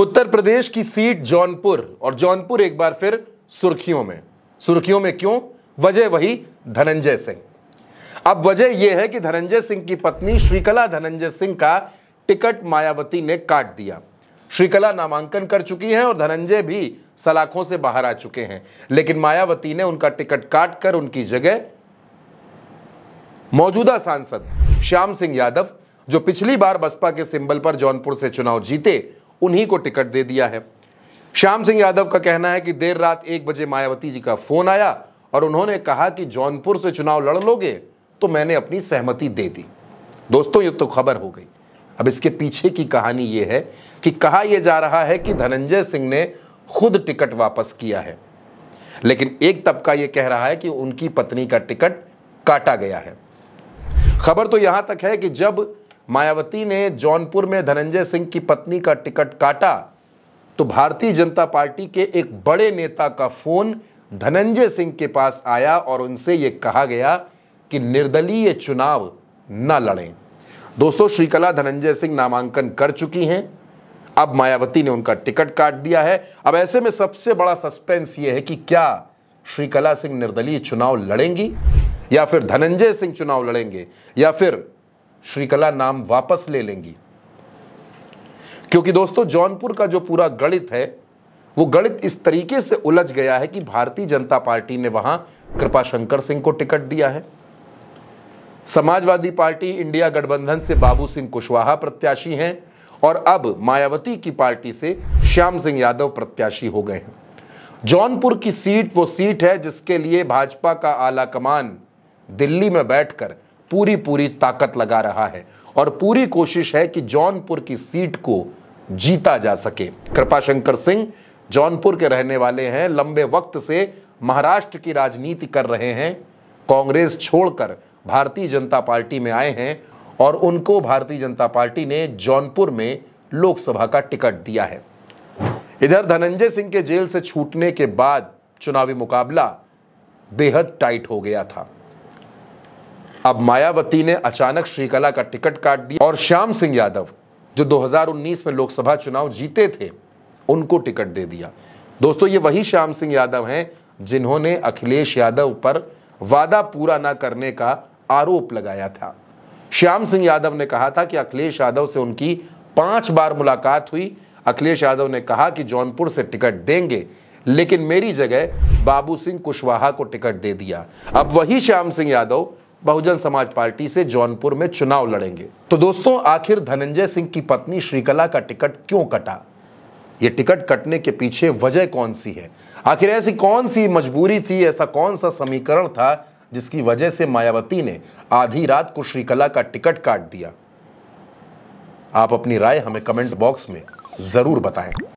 उत्तर प्रदेश की सीट जौनपुर और जौनपुर एक बार फिर सुर्खियों में सुर्खियों में क्यों वजह वही धनंजय सिंह अब वजह यह है कि धनंजय सिंह की पत्नी श्रीकला धनंजय सिंह का टिकट मायावती ने काट दिया श्रीकला नामांकन कर चुकी हैं और धनंजय भी सलाखों से बाहर आ चुके हैं लेकिन मायावती ने उनका टिकट काटकर उनकी जगह मौजूदा सांसद श्याम सिंह यादव जो पिछली बार बसपा के सिंबल पर जौनपुर से चुनाव जीते उन्हीं को टिकट दे दिया है श्याम सिंह यादव का कहना है कि देर रात एक बजे मायावती जी का फोन आया और उन्होंने कहा कि जौनपुर से चुनाव लड़ लोगे तो मैंने अपनी सहमति दे दी दोस्तों ये तो खबर हो गई अब इसके पीछे की कहानी ये है कि कहा यह जा रहा है कि धनंजय सिंह ने खुद टिकट वापस किया है लेकिन एक तबका यह कह रहा है कि उनकी पत्नी का टिकट काटा गया है खबर तो यहां तक है कि जब मायावती ने जौनपुर में धनंजय सिंह की पत्नी का टिकट काटा तो भारतीय जनता पार्टी के एक बड़े नेता का फोन धनंजय सिंह के पास आया और उनसे ये कहा गया कि निर्दलीय चुनाव न लड़ें दोस्तों श्रीकला धनंजय सिंह नामांकन कर चुकी हैं अब मायावती ने उनका टिकट काट दिया है अब ऐसे में सबसे बड़ा सस्पेंस ये है कि क्या श्रीकला सिंह निर्दलीय चुनाव लड़ेंगी या फिर धनंजय सिंह चुनाव लड़ेंगे या फिर श्रीकला नाम वापस ले लेंगी क्योंकि दोस्तों जौनपुर का जो पूरा गणित है वो गणित इस तरीके से उलझ गया है कि भारतीय जनता पार्टी ने वहां कृपा शंकर सिंह को टिकट दिया है समाजवादी पार्टी इंडिया गठबंधन से बाबू सिंह कुशवाहा प्रत्याशी हैं और अब मायावती की पार्टी से श्याम सिंह यादव प्रत्याशी हो गए हैं जौनपुर की सीट वो सीट है जिसके लिए भाजपा का आला कमान दिल्ली में बैठकर पूरी पूरी ताकत लगा रहा है और पूरी कोशिश है कि जौनपुर की सीट को जीता जा सके कृपाशंकर सिंह जौनपुर के रहने वाले हैं लंबे वक्त से महाराष्ट्र की राजनीति कर रहे हैं कांग्रेस छोड़कर भारतीय जनता पार्टी में आए हैं और उनको भारतीय जनता पार्टी ने जौनपुर में लोकसभा का टिकट दिया है इधर धनंजय सिंह के जेल से छूटने के बाद चुनावी मुकाबला बेहद टाइट हो गया था अब मायावती ने अचानक श्रीकला का टिकट काट दिया और श्याम सिंह यादव जो 2019 में लोकसभा चुनाव जीते थे उनको टिकट दे दिया दोस्तों ये वही श्याम सिंह यादव हैं जिन्होंने अखिलेश यादव पर वादा पूरा ना करने का आरोप लगाया था श्याम सिंह यादव ने कहा था कि अखिलेश यादव से उनकी पांच बार मुलाकात हुई अखिलेश यादव ने कहा कि जौनपुर से टिकट देंगे लेकिन मेरी जगह बाबू सिंह कुशवाहा को टिकट दे दिया अब वही श्याम सिंह यादव बहुजन समाज पार्टी से जौनपुर में चुनाव लड़ेंगे तो दोस्तों आखिर धनंजय सिंह की पत्नी श्रीकला का टिकट क्यों कटा ये टिकट कटने के पीछे वजह कौन सी है आखिर ऐसी कौन सी मजबूरी थी ऐसा कौन सा समीकरण था जिसकी वजह से मायावती ने आधी रात को श्रीकला का टिकट काट दिया आप अपनी राय हमें कमेंट बॉक्स में जरूर बताएं